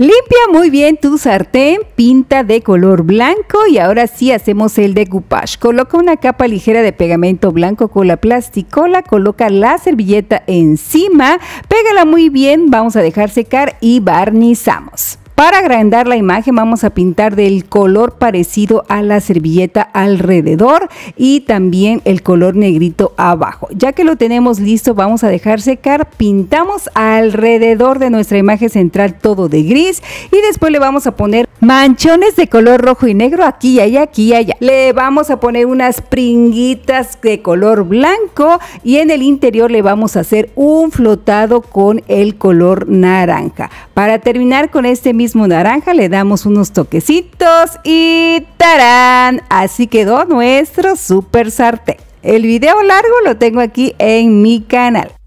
Limpia muy bien tu sartén, pinta de color blanco y ahora sí hacemos el decoupage. Coloca una capa ligera de pegamento blanco con la plasticola, coloca la servilleta encima, pégala muy bien, vamos a dejar secar y barnizamos. Para agrandar la imagen vamos a pintar del color parecido a la servilleta alrededor y también el color negrito abajo. Ya que lo tenemos listo vamos a dejar secar, pintamos alrededor de nuestra imagen central todo de gris y después le vamos a poner manchones de color rojo y negro aquí y allá, aquí y allá. Le vamos a poner unas pringuitas de color blanco y en el interior le vamos a hacer un flotado con el color naranja. Para terminar con este mismo naranja le damos unos toquecitos y ¡tarán! Así quedó nuestro super sartén. El video largo lo tengo aquí en mi canal.